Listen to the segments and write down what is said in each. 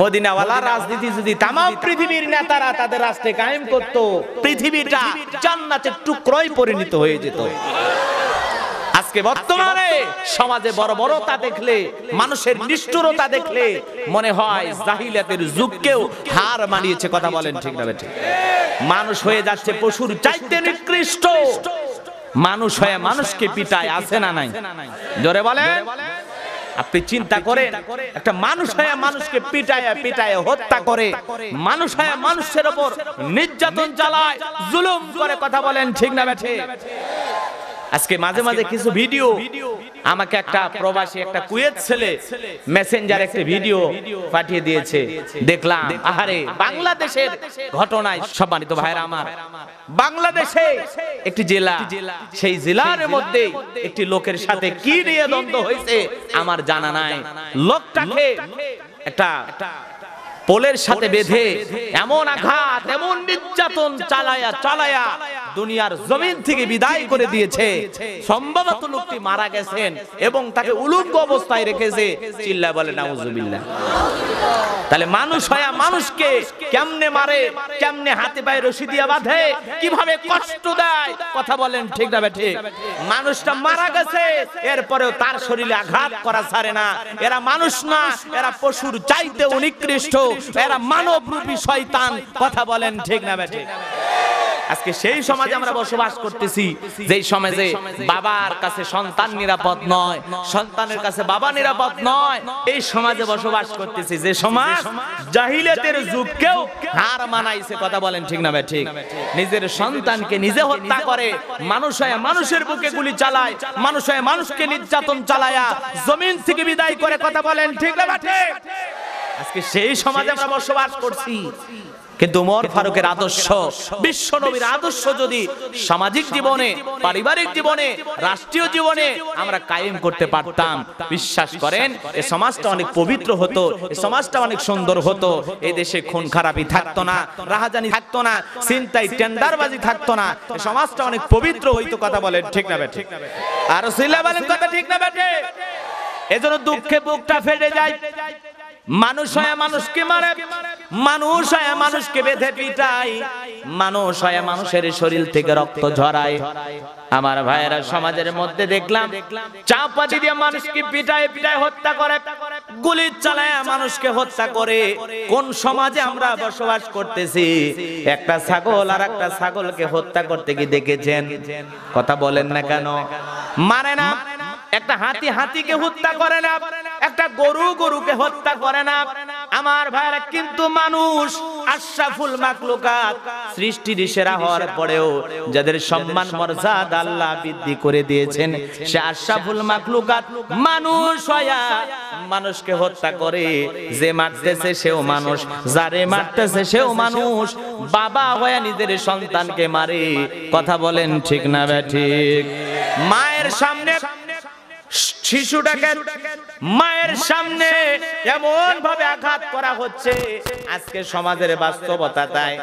মদিনাওয়ালা রাজনীতি যদি তামাম পৃথিবীর নেতারা তাদের রাষ্ট্রে কায়েম করত পৃথিবীটা জান্নাতের টুকরোয় পরিণত হয়ে যেত আজকে বর্তমানে সমাজে বড় বড় তা দেখলে মানুষের নিষ্ঠুরতা দেখলে মনে হয় জাহিলাতের যুগকেও হার মানিয়েছে কথা বলেন ঠিক না ঠিক মানুষ হয়ে যাচ্ছে পশুর চাইতে নিকৃষ্ট মানুষ হয়ে মানুষকে পিটায় আছে না নাই জোরে বলেন আপনি চিন্তা করেন একটা মানুষ হয়ে মানুষকে পিটায় পিটায় হত্যা করে মানুষ হয়ে মানুষের ওপর নির্যাতন চালায় জুলুম করে কথা বলেন ঠিক না আজকে মাঝে মাঝে কিছু ভিডিও আমাকে একটা প্রবাসী একটা কুয়েত ছেলে মেসেঞ্জার একটা ভিডিও পাঠিয়ে দিয়েছে দেখলাম আহারে বাংলাদেশের ঘটনায় সম্মানিত ভাইরা আমার বাংলাদেশে একটি জেলা সেই জেলার মধ্যে একটি লোকের সাথে কি নিয়ে দ্বন্দ্ব হয়েছে আমার জানা নাই লোকটাকে একটা পোলের সাথে বেঁধে এমন আঘাত এমন নির্যাতন চালায়া চালায়া দুনিয়ার জমিন থেকে বিদায় করে দিয়েছে সম্ভবত লোকটি মারা গেছেন এবং তাকে উলুঙ্গ অবস্থায় রেখেছে চিল্লা বলে নাউজুবিল্লাহ তাহলে মানুষ হয়া মানুষকে কেমনে মারে কেমনে হাতে পায়ে রশি দিয়া বাঁধে কিভাবে কষ্ট দেয় কথা বলেন ঠিক না বেঠে মানুষটা মারা গেছে এরপরেও তার শরীরে আঘাত করা ছাড়ে না এরা মানুষ না এরা পশুর চাইতে অনিকৃষ্ট এরা মানব রূপী শয়তান কথা বলেন ঠিক না ঠিক আজকে সেই সমাজে আমরা বসবাস করতেছি যে সমাজে বাবার কাছে সন্তান নিরাপদ নয় সন্তানের কাছে বাবা নিরাপদ নয় এই সমাজে বসবাস করতেছি যে সমাজ জাহিলাতের যুগকেও হার মানাইছে কথা বলেন ঠিক না ঠিক নিজের সন্তানকে নিজে হত্যা করে মানুষ হয়ে মানুষের বুকে গুলি চালায় মানুষ হয়ে মানুষকে নির্যাতন চালায়া জমিন থেকে বিদায় করে কথা বলেন ঠিক না ঠিক আজকে সেই সমাজে আমরা বসবাস করছি কিন্তু উমর ফারুকের আদর্শ বিশ্ব নবীর আদর্শ যদি সামাজিক জীবনে পারিবারিক জীবনে রাষ্ট্রীয় জীবনে আমরা কায়েম করতে পারতাম বিশ্বাস করেন এ সমাজটা অনেক পবিত্র হতো এ সমাজটা অনেক সুন্দর হতো এই দেশে খুন খারাপি থাকতো না রাহাজানি থাকতো না চিন্তাই টেন্ডারবাজি থাকতো না এ সমাজটা অনেক পবিত্র হইতো কথা বলেন ঠিক না বেঠে আর সিল্লা বলেন কথা ঠিক না বেঠে এজন্য দুঃখে বুকটা ফেটে যায় মানুষ হয় মানুষকে মারে মানুষ হয় মানুষকে বেঁধে পিটাই মানুষ হয় মানুষের শরীর থেকে রক্ত ঝরায় আমার ভাইয়েরা সমাজের মধ্যে দেখলাম চাপাতি দিয়ে মানুষকে পিটায় পিটায় হত্যা করে গুলি চালায় মানুষকে হত্যা করে কোন সমাজে আমরা বসবাস করতেছি একটা ছাগল আর একটা ছাগলকে হত্যা করতে গিয়ে দেখেছেন কথা বলেন না কেন মানে না একটা হাতি হাতিকে হত্যা করে না একটা গরু গরুকে হত্যা করে না আমার ভাইরা কিন্তু মানুষ আশাফুল মাকলুকাত সৃষ্টির সেরা হওয়ার পরেও যাদের সম্মান মর্যাদা আল্লাহ বৃদ্ধি করে দিয়েছেন সে আশাফুল মাকলুকাত মানুষ হয়া মানুষকে হত্যা করে যে মারতেছে সেও মানুষ যারে মারতেছে সেও মানুষ বাবা হয়া নিজের সন্তানকে মারে কথা বলেন ঠিক না ঠিক মায়ের সামনে শিশুটাকে মায়ের সামনে এমন ভাবে আঘাত করা হচ্ছে আজকে সমাজের বাস্তবতা তাই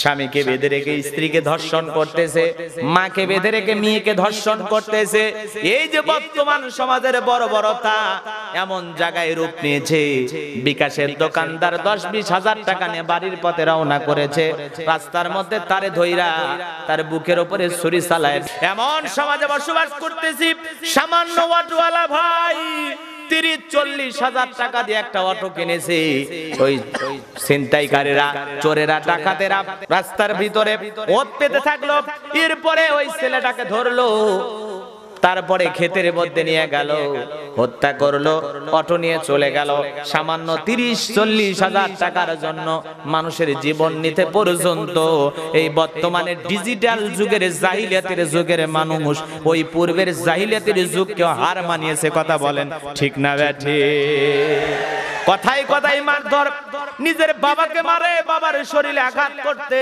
স্বামীকে বেঁধে রেখে স্ত্রীকে ধর্ষণ করতেছে মাকে বেঁধে রেখে মেয়েকে ধর্ষণ করতেছে এই যে বর্তমান সমাজের বড় বড়তা এমন জায়গায় রূপ নিয়েছে বিকাশের দোকানদার দশ বিশ হাজার টাকা নিয়ে বাড়ির পথে রওনা করেছে রাস্তার মধ্যে তারে ধৈরা তার বুকের উপরে ছুরি চালায় এমন সমাজে বসবাস করতেছি সামান্য ওয়াটওয়ালা ভাই তিরিশ চল্লিশ হাজার টাকা দিয়ে একটা অটো রাস্তার ভিতরে থাকলো এরপরে ওই ছেলেটাকে ধরলো তারপরে ক্ষেতের মধ্যে নিয়ে গেল হত্যা করলো অটো নিয়ে চলে গেল সামান্য তিরিশ চল্লিশ হাজার টাকার জন্য মানুষের জীবন নিতে পর্যন্ত এই বর্তমানে ডিজিটাল যুগের জাহিলিয়াতের যুগের মানুষ ওই পূর্বের জাহিলিয়াতের যুগকেও হার মানিয়েছে কথা বলেন ঠিক না ব্যাঠি কথাই কথাই মারধর নিজের বাবাকে মারে বাবার শরীরে আঘাত করতে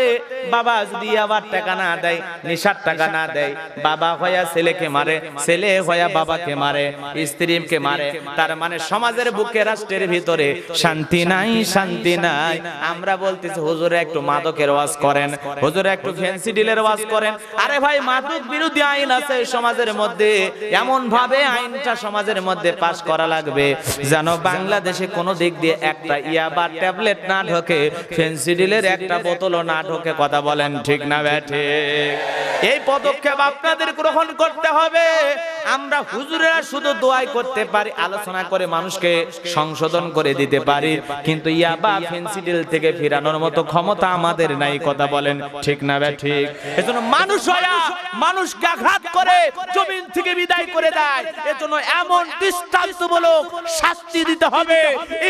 বাবা যদি আবার টাকা না দেয় নিশার টাকা না দেয় বাবা হইয়া ছেলেকে মারে ছেলে হইয়া বাবাকে মারে স্ত্রী স্ত্রীকে মারে তার মানে সমাজের বুকে রাষ্ট্রের ভিতরে শান্তি নাই শান্তি নাই আমরা বলতেছি হুজুরে একটু মাদকের ওয়াজ করেন হুজুরে একটু ফ্যান্সি ডিলের ওয়াজ করেন আরে ভাই মাদক বিরোধী আইন আছে সমাজের মধ্যে এমন ভাবে আইনটা সমাজের মধ্যে পাস করা লাগবে যেন বাংলাদেশে কোনো দিক দিয়ে একটা ইয়াবা ট্যাবলেট না ঢোকে ফ্যান্সি ডিলের একটা বোতলও না ঢোকে কথা বলেন ঠিক না ব্যাঠে এই পদক্ষেপ আপনাদের গ্রহণ করতে হবে আমরা হুজুরেরা শুধু দোয়াই করতে পারি আলোচনা করে মানুষকে সংশোধন করে দিতে পারি কিন্তু ইয়াবা ফেন্সিডিল থেকে ফিরানোর মতো ক্ষমতা আমাদের নাই কথা বলেন ঠিক না ব্যা ঠিক এজন্য মানুষ হয়া মানুষকে আঘাত করে জমিন থেকে বিদায় করে দেয় এজন্য এমন দৃষ্টান্ত দৃষ্টান্তমূলক শাস্তি দিতে হবে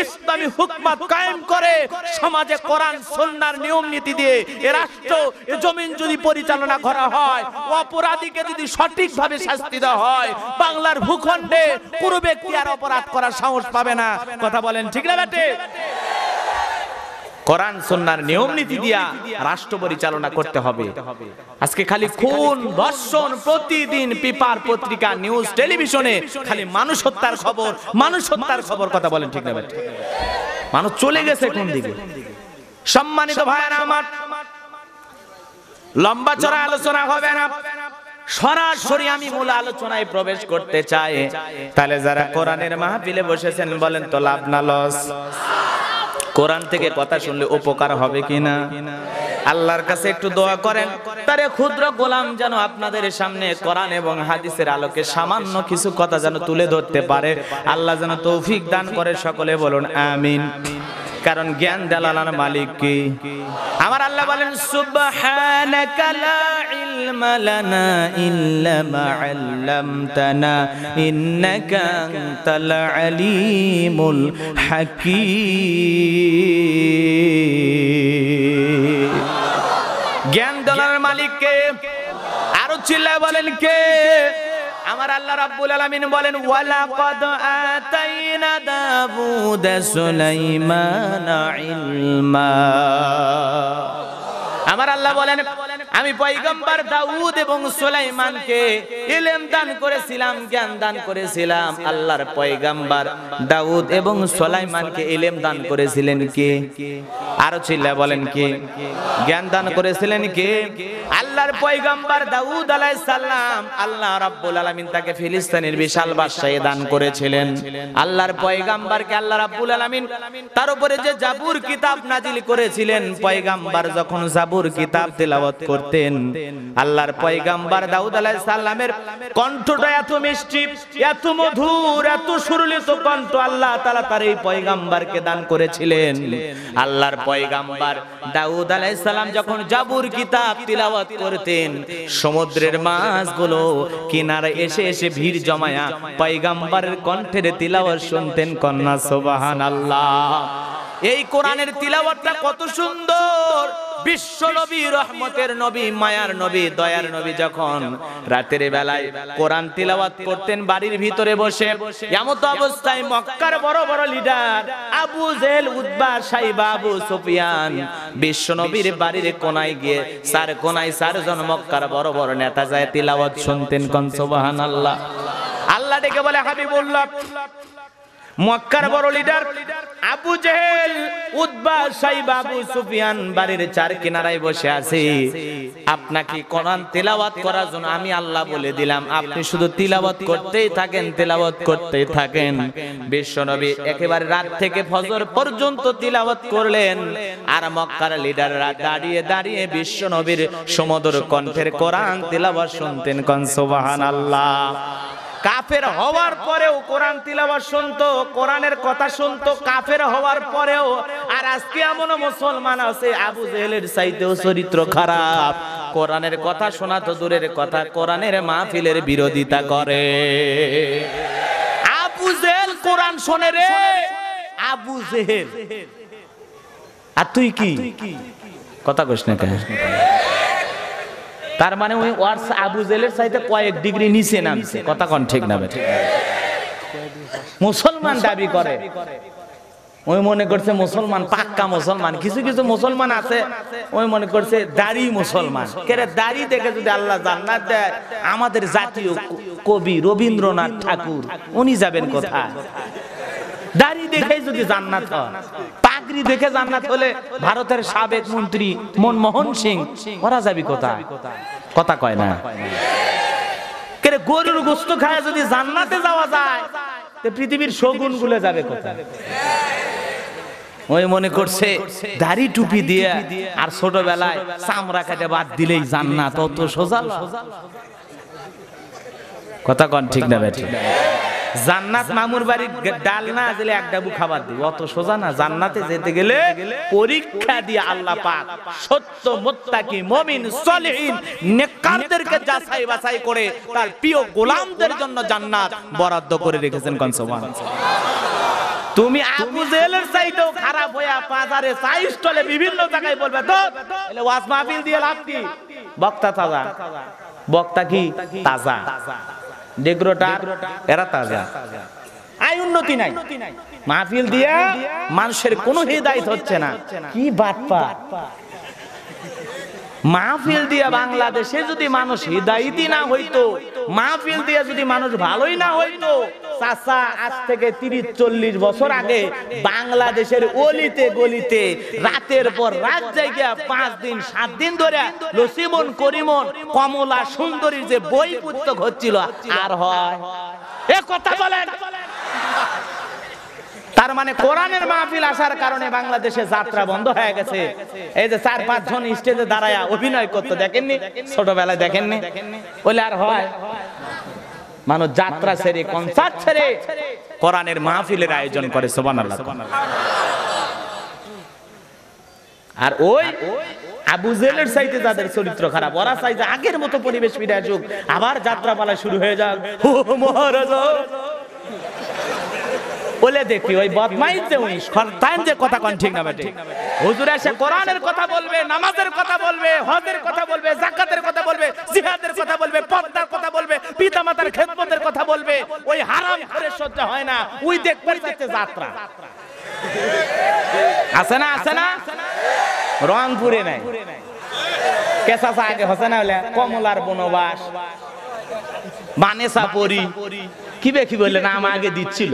ইসলামী হুকমত কায়েম করে সমাজে কোরআন সন্ন্যার নিয়ম নীতি দিয়ে এ রাষ্ট্র এ জমিন যদি পরিচালনা করা হয় অপরাধীকে যদি সঠিকভাবে শাস্তি দেওয়া হয় হয় বাংলার ভূখণ্ডে কোনো ব্যক্তি আর অপরাধ করার সাহস পাবে না কথা বলেন ঠিক না বেটে কোরআন সন্ন্যার নিয়ম নীতি দিয়া রাষ্ট্র পরিচালনা করতে হবে আজকে খালি খুন ধর্ষণ প্রতিদিন পেপার পত্রিকা নিউজ টেলিভিশনে খালি মানুষ হত্যার খবর মানুষ হত্যার খবর কথা বলেন ঠিক না মানুষ চলে গেছে কোন দিকে সম্মানিত ভাইয়ারা আমার লম্বা চড়া আলোচনা হবে না সরাসরি আমি মূল আলোচনায় প্রবেশ করতে চাই তাহলে যারা কোরআনের মাহফিলে বসেছেন বলেন তো লাভ না লস কোরআন থেকে কথা শুনলে উপকার হবে কিনা আল্লাহর কাছে একটু দোয়া করেন তারে ক্ষুদ্র গোলাম যেন আপনাদের সামনে কোরআন এবং হাদিসের আলোকে সামান্য কিছু কথা যেন তুলে ধরতে পারে আল্লাহ যেন তৌফিক দান করে সকলে বলুন আমিন কারণ জ্ঞান দালালার মালিক কি আমার আল্লাহ বলেন সুবহানাকা লা علم لنا إلا ما علمتنا إنك أنت العليم الحكيم জ্ঞান দলার মালিককে আরো চিল্লা বলেন কে আমার আল্লাহ রাব্বুল আলামিন বলেন ওয়ালা কদ আতাইনা দাউদ সুলাইমান ইলমা আমার আল্লাহ বলেন আমি পয়গম্বর দাউদ এবং সুলাইমানকে ইলেম দান করেছিলাম জ্ঞান দান করেছিলাম আল্লাহর পয়গম্বর দাউদ এবং সুলাইমানকে ইলেম দান করেছিলেন কে আরো চিল্লা বলেন কি জ্ঞান দান করেছিলেন কি আল্লাহর পয়গম্বর দাউদ আলাইহিস সালাম আল্লাহ রাব্বুল আলামিন তাকে ফিলিস্তিনের বিশাল বাদশাহী দান করেছিলেন আল্লাহর পয়গম্বরকে আল্লাহ রাব্বুল আলামিন তার উপরে যে জাবুর কিতাব নাজিল করেছিলেন পয়গম্বর যখন জাবুর কিতাব তেলাওয়াত করতেন আল্লাহর পয়গম্বর দাউদ আলাইহিস সালামের কণ্ঠটা এত মিষ্টি এত মধুর এত সুরলিত কণ্ঠ আল্লাহ তাআলা তার এই পয়গম্বরকে দান করেছিলেন আল্লাহর পয়গাম্বার দাউদ সালাম যখন জাবুর কিতাব তিলাওয়াত করতেন সমুদ্রের মাছগুলো কিনারে এসে এসে ভিড় জমায়া পয়গাম্বারের কণ্ঠের তিলাওয়াত শুনতেন কন্যা সোবাহান আল্লাহ এই কোরআনের তিলাওয়াতটা কত সুন্দর বিশ্ব নবী রহমতের নবী মায়ার নবী দয়ার নবী যখন রাতের বেলায় কোরআন তিলাওয়াত করতেন বাড়ির ভিতরে বসে এমন অবস্থায় মক্কার বড় বড় লিডার আবু জেল উদ্বার সাই বাবু সুফিয়ান বিশ্ব নবীর বাড়ির কোনায় গিয়ে সার কোনায় জন মক্কার বড় বড় নেতা যায় তিলাওয়াত শুনতেন কনসবাহান আল্লাহ আল্লাহ ডেকে বলে হাবিবুল্লাহ মক্কার বড় লিডার আবু জেহেল উদ্বা সাইব আবু সুফিয়ান বাড়ির চার কিনারায় বসে আছে আপনাকে কোরআন তেলাওয়াত করার জন্য আমি আল্লাহ বলে দিলাম আপনি শুধু তিলাওয়াত করতেই থাকেন তেলাওয়াত করতেই থাকেন বিশ্ব নবী একেবারে রাত থেকে ফজর পর্যন্ত তিলাওয়াত করলেন আর মক্কার লিডাররা দাঁড়িয়ে দাঁড়িয়ে বিশ্ব নবীর সমদর কণ্ঠের কোরআন তেলাওয়াত শুনতেন কন সুবহানাল্লাহ কাফের হওয়ার পরেও কোরআন তিলাবাত শুনতো কোরআনের কথা শুনতো কাফের হওয়ার পরেও আর আজকে এমন মুসলমান আছে আবু জেহেলের সাইতেও চরিত্র খারাপ কোরআনের কথা শোনা তো দূরের কথা কোরআনের মাহফিলের বিরোধিতা করে আবু জেহেল কোরআন শোনে রে আবু জেহেল আর তুই কি কথা কইস না কেন তার মানে ওই ওয়ার্স আবু জেলের সাইতে কয়েক ডিগ্রি নিচে নামছে কথা কন ঠিক নামে মুসলমান দাবি করে ওই মনে করছে মুসলমান পাক্কা মুসলমান কিছু কিছু মুসলমান আছে ওই মনে করছে দাড়ি মুসলমান কেরে দাড়ি দেখে যদি আল্লাহ জান্নাত দেয় আমাদের জাতীয় কবি রবীন্দ্রনাথ ঠাকুর উনি যাবেন কোথায় দাড়ি দেখে যদি জান্নাত হয় চাকরি দেখে জান্নাত হলে ভারতের সাবেক মন্ত্রী মনমোহন সিং ওরা যাবি কথা কথা কয় না গরুর গোস্ত খায় যদি জান্নাতে যাওয়া যায় পৃথিবীর শগুন গুলে যাবে কথা ওই মনে করছে দাড়ি টুপি দিয়ে আর ছোটবেলায় চামড়া কাটে বাদ দিলেই জান্নাত অত সোজা কথা কন ঠিক না ব্যাটি জান্নাত মামুর বাড়ির ডাল না আসলে এক ডাবু খাবার দিব অত সোজা না জান্নাতে যেতে গেলে পরীক্ষা দিয়ে আল্লাহ পাক সত্য মোত্তাকি মমিন সলিহীন নেককারদেরকে যাচাই বাছাই করে তার প্রিয় গোলামদের জন্য জান্নাত বরাদ্দ করে রেখেছেন কোন তুমি আবু জেলের চাইতেও খারাপ হইয়া বাজারে চাই স্টলে বিভিন্ন জায়গায় বলবে তো ওয়াজ মাহফিল দিয়ে লাভ কি বক্তা তাজা বক্তা কি তাজা উন্নতি নাই মাহফিল দিয়া মানুষের কোন হৃদায়ত হচ্ছে না কি বাটপা মাহফিল দিয়ে বাংলাদেশে যদি মানুষ হৃদায়িতই না হইতো মাহফিল দিয়ে যদি মানুষ ভালোই না হইতো আজ থেকে তিরিশ চল্লিশ বছর আগে বাংলাদেশের অলিতে গলিতে রাতের পর রাত জায়গা পাঁচ দিন সাত দিন ধরে লসিমন করিমন কমলা সুন্দরীর যে বই পুস্তক হচ্ছিল আর হয় এ কথা বলেন তার মানে কোরআনের মাহফিল আসার কারণে বাংলাদেশে যাত্রা বন্ধ হয়ে গেছে এই যে চার পাঁচ জন স্টেজে দাঁড়ায় অভিনয় করতে দেখেননি ছোটবেলায় দেখেননি বলে আর হয় মানুষ যাত্রা ছেড়ে কনসার্ট ছেড়ে কোরআনের মাহফিলের আয়োজন করে সুবহানাল্লাহ আর ওই আবু জেলের সাইতে যাদের চরিত্র খারাপ ওরা চাই যে আগের মতো পরিবেশ ফিরে আসুক আবার যাত্রা পালা শুরু হয়ে যাক মহারাজ বলে দেখবি ওই বদমাইজে উনি শয়তান যে কথা কন ঠিক না বেটি হুজুর এসে কোরআনের কথা বলবে নামাজের কথা বলবে হজের কথা বলবে যাকাতের কথা বলবে জিহাদের কথা বলবে পর্দার কথা বলবে পিতামাতার খেদমতের কথা বলবে ওই হারাম করে সহ্য হয় না ওই দেখ যাচ্ছে যাত্রা আছে না আছে না রংপুরে নাই কেসা আগে হসে না হলে কমলার বনবাস বানেসা পরি কি বেখি কি বললেন আম আগে দিচ্ছিল